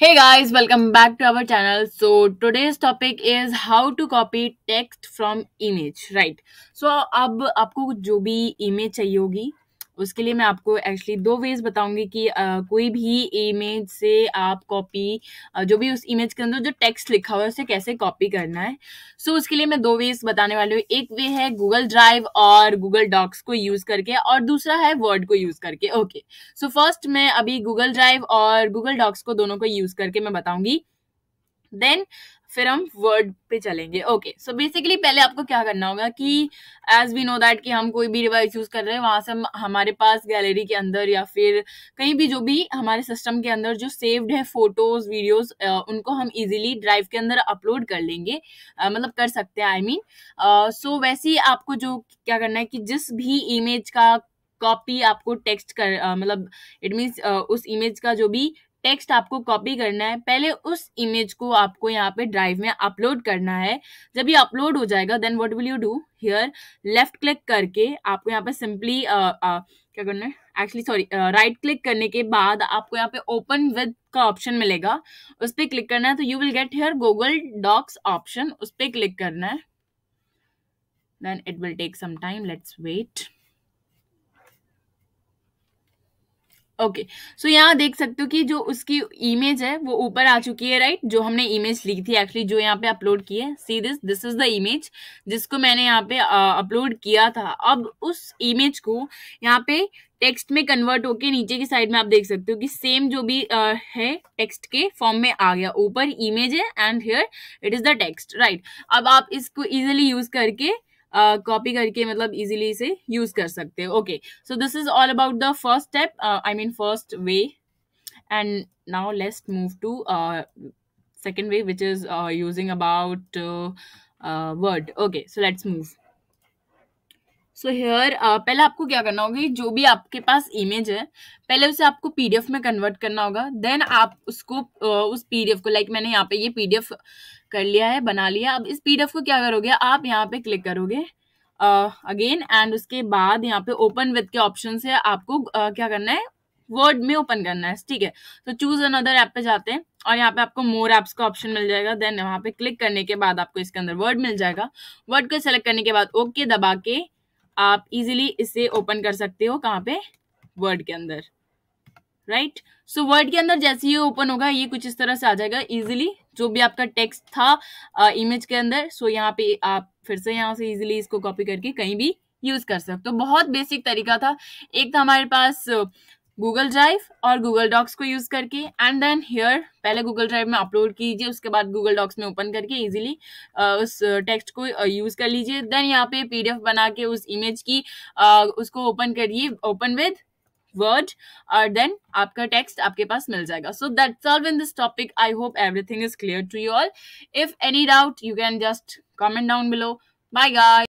hey guys welcome back to our channel so today's topic is how to copy text from image right so ab, आपको jo bhi image चाहिए उसके लिए मैं आपको actually दो veg बताऊंगी कि आ, कोई भी इमेज से आप कॉपी जो भी उस इमेज के अंदर जो टेक्स्ट लिखा हुआ है उसे कैसे कॉपी करना है सो so, उसके लिए मैं दो वेज बताने वाली हूँ एक वे है गूगल ड्राइव और गूगल डॉक्स को यूज़ करके और दूसरा है वर्ड को यूज़ करके ओके सो फर्स्ट मैं अभी गूगल ड्राइव और गूगल डॉक्स को दोनों को यूज़ करके मैं बताऊँगी देन फिर हम वर्ड पे चलेंगे ओके सो बेसिकली पहले आपको क्या करना होगा कि एज वी नो दैट कि हम कोई भी डिवाइस यूज कर रहे हैं वहां से हम हमारे पास गैलरी के अंदर या फिर कहीं भी जो भी हमारे सिस्टम के अंदर जो सेव्ड है फोटोज वीडियोज उनको हम इजीली ड्राइव के अंदर अपलोड कर लेंगे आ, मतलब कर सकते हैं आई मीन सो वैसे ही आपको जो क्या करना है कि जिस भी इमेज का कॉपी आपको टेक्स्ट कर मतलब इट मीन्स उस इमेज का जो भी टेक्स्ट आपको कॉपी करना है पहले उस इमेज को आपको यहाँ पे ड्राइव में अपलोड करना है जब ये अपलोड हो जाएगा then what will you do here left click करके आपको यहाँ पे सिंपली क्या करना है एक्चुअली सॉरी राइट क्लिक करने के बाद आपको यहाँ पे ओपन विद का ऑप्शन मिलेगा उस पर क्लिक करना है तो you will get here Google Docs option उस पर क्लिक करना है then it will take some time let's wait okay okay. So so, यहाँ देख सकते हो कि जो उसकी इमेज है वो ऊपर आ चुकी है राइट जो हमने इमेज ली थी एक्चुअली जो यहाँ पे अपलोड की है see this this is the image जिसको मैंने यहाँ पे अपलोड uh, किया था अब उस इमेज को यहाँ पे टेक्स्ट में कन्वर्ट होके नीचे की साइड में आप देख सकते हो कि सेम जो भी uh, है टेक्स्ट के फॉर्म में आ गया ऊपर इमेज है and here it is the text right अब आप इसको इजिली यूज करके कॉपी करके मतलब इजीली इसे यूज कर सकते हो okay so this is all about the first step I mean first way and now let's move to second way which is using about word okay so let's move so here पहले आपको क्या करना होगा जो भी आपके पास image है पहले उसे आपको पीडीएफ में कन्वर्ट करना होगा देन आप उसको uh, उस पीडीएफ को लाइक like मैंने यहाँ पे ये पीडीएफ कर लिया है बना लिया अब इस पीडीएफ को क्या करोगे आप यहाँ पे क्लिक करोगे अगेन uh, एंड उसके बाद यहाँ पे ओपन विद के ऑप्शन है आपको uh, क्या करना है वर्ड में ओपन करना है ठीक है तो चूज अनदर ऐप पे जाते हैं और यहाँ पे आपको मोर ऐप्स का ऑप्शन मिल जाएगा देन वहां पे क्लिक करने के बाद आपको इसके अंदर वर्ड मिल जाएगा वर्ड को सेलेक्ट करने के बाद ओके okay दबा के आप इजीली इसे ओपन कर सकते हो कहाँ पे वर्ड के अंदर राइट सो वर्ड के अंदर जैसे ही ओपन होगा ये कुछ इस तरह से आ जाएगा इजिली जो भी आपका टेक्स्ट था इमेज के अंदर सो यहाँ पे आप फिर से यहाँ से इजीली इसको कॉपी करके कहीं भी यूज कर सकते हो तो बहुत बेसिक तरीका था एक था हमारे पास गूगल ड्राइव और गूगल डॉक्स को यूज करके एंड देन हेयर पहले गूगल ड्राइव में अपलोड कीजिए उसके बाद गूगल डॉक्स में ओपन करके इजीली उस टेक्स्ट को यूज कर लीजिए देन यहाँ पे पीडीएफ बना के उस इमेज की उसको ओपन करिए ओपन विद वर्ड और देन आपका टेक्स्ट आपके पास मिल जाएगा so that solve in this topic I hope everything is clear to you all if any doubt you can just comment down below bye guy